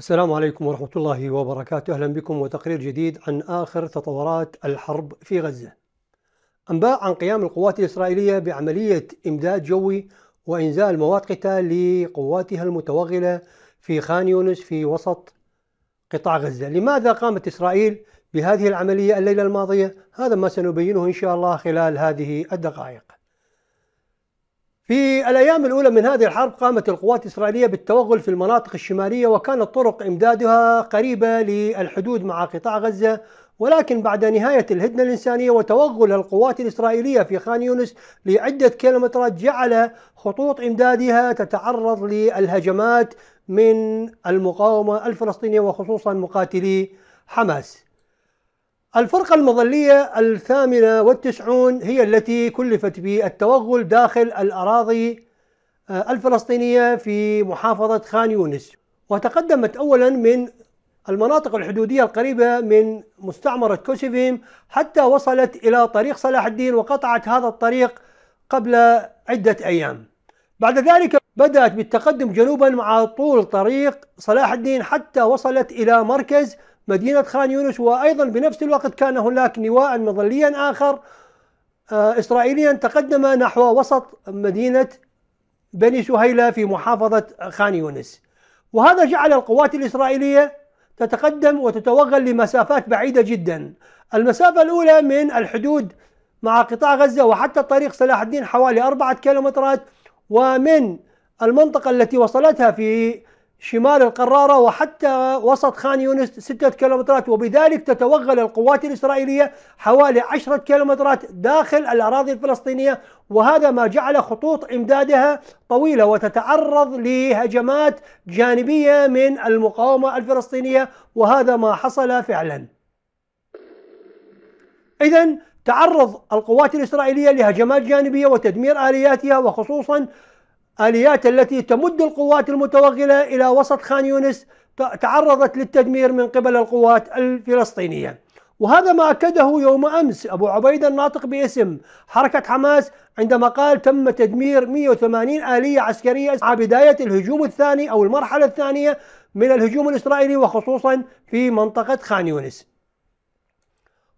السلام عليكم ورحمة الله وبركاته أهلا بكم وتقرير جديد عن آخر تطورات الحرب في غزة أنباء عن قيام القوات الإسرائيلية بعملية إمداد جوي وإنزال مواد قتال لقواتها المتوغلة في خان يونس في وسط قطاع غزة لماذا قامت إسرائيل بهذه العملية الليلة الماضية؟ هذا ما سنبينه إن شاء الله خلال هذه الدقائق في الأيام الأولى من هذه الحرب قامت القوات الإسرائيلية بالتوغل في المناطق الشمالية وكانت طرق إمدادها قريبة للحدود مع قطاع غزة ولكن بعد نهاية الهدنة الإنسانية وتوغل القوات الإسرائيلية في خان يونس لعدة كيلومترات جعل خطوط إمدادها تتعرض للهجمات من المقاومة الفلسطينية وخصوصا مقاتلي حماس الفرقة المظلية الثامنة والتسعون هي التي كلفت بالتوغل داخل الأراضي آه، الفلسطينية في محافظة خان يونس وتقدمت أولا من المناطق الحدودية القريبة من مستعمرة كوسيفيم حتى وصلت إلى طريق صلاح الدين وقطعت هذا الطريق قبل عدة أيام بعد ذلك بدأت بالتقدم جنوبا مع طول طريق صلاح الدين حتى وصلت إلى مركز مدينة خان يونس وأيضا بنفس الوقت كان هناك لواء مظليا آخر آه، إسرائيليا تقدم نحو وسط مدينة بني سهيلة في محافظة خان يونس وهذا جعل القوات الإسرائيلية تتقدم وتتوغل لمسافات بعيدة جدا المسافة الأولى من الحدود مع قطاع غزة وحتى طريق صلاح الدين حوالي أربعة كيلومترات ومن المنطقة التي وصلتها في شمال القرارة وحتى وسط خان يونس ستة كيلومترات وبذلك تتوغل القوات الإسرائيلية حوالي عشرة كيلومترات داخل الأراضي الفلسطينية وهذا ما جعل خطوط إمدادها طويلة وتتعرض لهجمات جانبية من المقاومة الفلسطينية وهذا ما حصل فعلا إذا تعرض القوات الإسرائيلية لهجمات جانبية وتدمير آلياتها وخصوصا آليات التي تمد القوات المتوغلة إلى وسط خان يونس تعرضت للتدمير من قبل القوات الفلسطينية وهذا ما أكده يوم أمس أبو عبيدة الناطق باسم حركة حماس عندما قال تم تدمير 180 آلية عسكرية مع بداية الهجوم الثاني أو المرحلة الثانية من الهجوم الإسرائيلي وخصوصا في منطقة خان يونس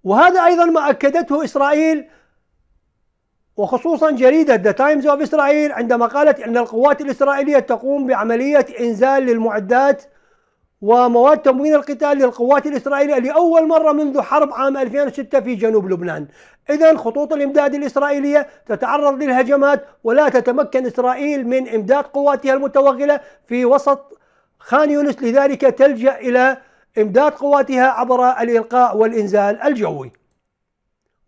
وهذا أيضا ما أكدته إسرائيل وخصوصا جريدة ذا تايمز اوف اسرائيل عندما قالت أن القوات الإسرائيلية تقوم بعملية إنزال للمعدات ومواد تموين القتال للقوات الإسرائيلية لأول مرة منذ حرب عام 2006 في جنوب لبنان إذا خطوط الإمداد الإسرائيلية تتعرض للهجمات ولا تتمكن إسرائيل من إمداد قواتها المتوغلة في وسط خان يونس لذلك تلجأ إلى إمداد قواتها عبر الإلقاء والإنزال الجوي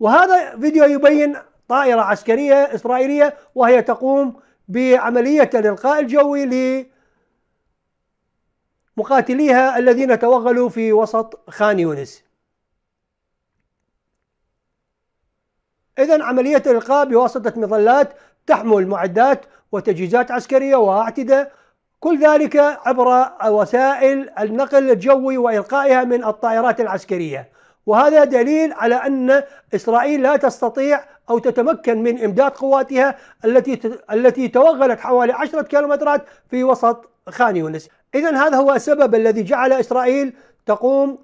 وهذا فيديو يبين طائرة عسكرية إسرائيلية وهي تقوم بعملية الإلقاء الجوي لمقاتليها الذين توغلوا في وسط خان يونس إذا عملية الإلقاء بواسطة مظلات تحمل معدات وتجهيزات عسكرية وأعتدة كل ذلك عبر وسائل النقل الجوي وإلقائها من الطائرات العسكرية وهذا دليل على أن إسرائيل لا تستطيع أو تتمكن من إمداد قواتها التي التي توغلت حوالي 10 كيلومترات في وسط خان يونس إذا هذا هو السبب الذي جعل إسرائيل تقوم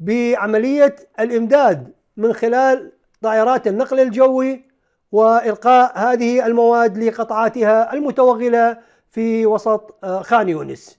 بعملية الإمداد من خلال طائرات النقل الجوي وإلقاء هذه المواد لقطعاتها المتوغلة في وسط آه، خان يونس